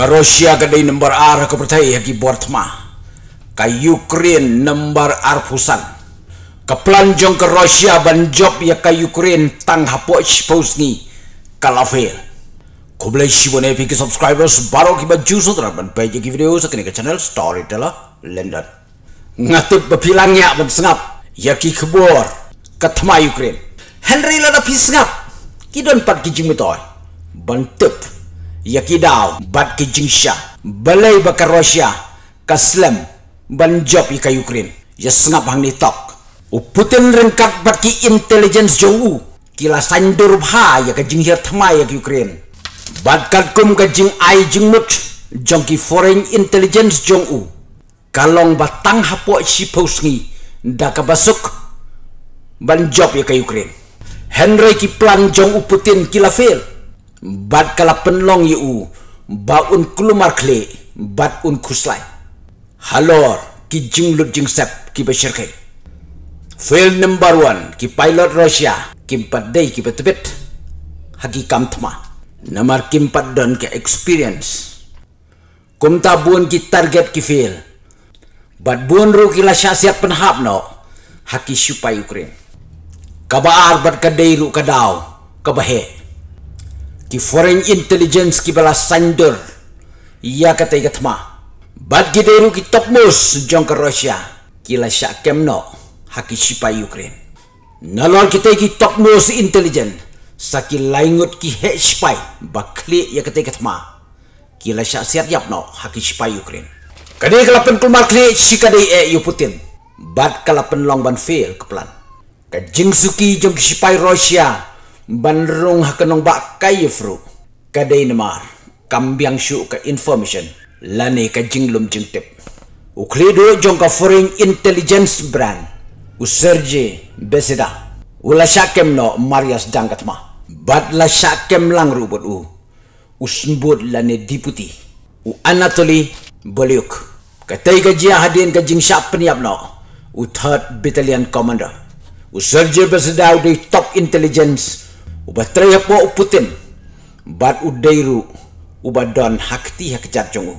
Karosia kadai nombor ar aku percaya lagi buat ma. Ka Ukraine nombor ar pusan. Ka pelanjong ke Rusia banjok ya ka Ukraine tang hapok shpous ni. Ka lafail. Ko boleh shibu nepi ke subscribers baru ki baju sutra ban page ki video sekini ke channel Storyteller lah, London. Ngatup bapilang ya bap sengap. Ya ki kebor ke tema Ukraine. Henry lada pi sengap. Kidon pat ki jimitoy. Bantup. Bantup. Yakidao, Bat Kijingsha, Balay bakar Russia, Kaslem, Banjop Ika Ukraine, Yasngap Hang Nitok. U Putin Rengkak Bat Ki Intelligence Jowu, Kila Sandur Bha Yaka Jinghir Thamay Yaka Ukraine. Bat Kalkum Ka Jing Ai Jing Mut, ki Foreign Intelligence Jowu, Kalong Batang Hapo Shipos Ngi, Daka Basuk, Banjop Yaka Ukrain, Henry Ki Plan Jong U Putin Kila Fail, bat kala penlong yu ba un kulumar kle bat un kuslai halor ki jing lut jing sap ki besher kai fail number 1 ki pilot russia ki pat dei ki betbet hagi kamthma, namar kim pat don ke experience kum ta buon ki target ki fail bat buon ro ki la sha siap pen no haki supaya ukraine kabar bat kadai ru kadau kabahe ka ki foreign intelligence ki bala sandor iya kata iga tma bat ki deru ki topmos jong ka russia ki la sha kemno haki sipa ukraine nalor ki te ki topmos intelligent saki laingut ki he spy ba kli ya kata iga tma ki la sha siap yap no haki sipa ukraine kade kalapen kumar kli si kade e eh, yu putin bat kalapen long ban fail ke plan ka jingsuki jong sipa russia Banrung hakanong ba kayo fru? Kaday namar, kambiang siyo ka information. lane ka jinglum jingtip. Uklido jong ka foreign intelligence brand. u Usurje beseda. Ula syakem no Marias dangkat ma. Bat la syakem lang rubut u. Usmbud lani diputi. U Anatoly Boliuk. Katay ka jia hadin ka jing syak penyap no. U third battalion commander. u Usurje beseda u top intelligence Uba teraya po uputin. Bat udairu uba don hakti hak jatjungu.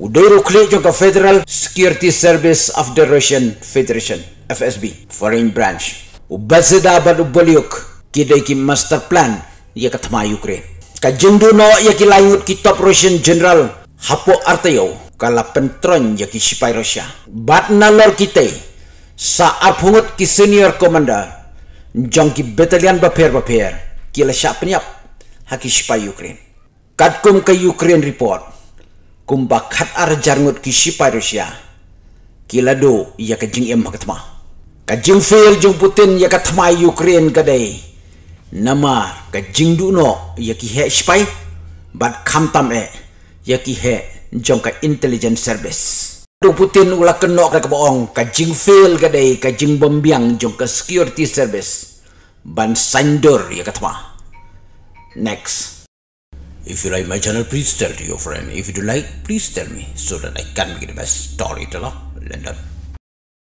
Udairu kli jangka Federal Security Service of the Russian Federation, FSB, Foreign Branch. Uba seda bat ubaliuk kidaiki master plan ia ketama Ukraine. Kajendu no ia kilayut kitab Russian General Hapo Arteyo kala pentron ia kisipai Russia. Bat nalor kita saat pungut ki senior komanda jangki batalian baper-baper kila siya panyap hakish pa Ukraine. Kat kung ke Ukraine report, kung bakat ar jarngot ki siya pa Rusya, kila do iya ka jing em hakatma. Ka jing fail jung Putin iya ka tama Ukraine kaday, nama ka jing do no iya ki he siya pa, bat kamtam e iya ki he jong ka intelligence service. Do Putin ulak kenok ka kebohong, ka jing fail kaday, ka jing bambiang jong ke security service. Bansandur Yagatma. Next. If you like my channel, please tell to your friend. If you do like, please tell me so that I can make the best storyteller London.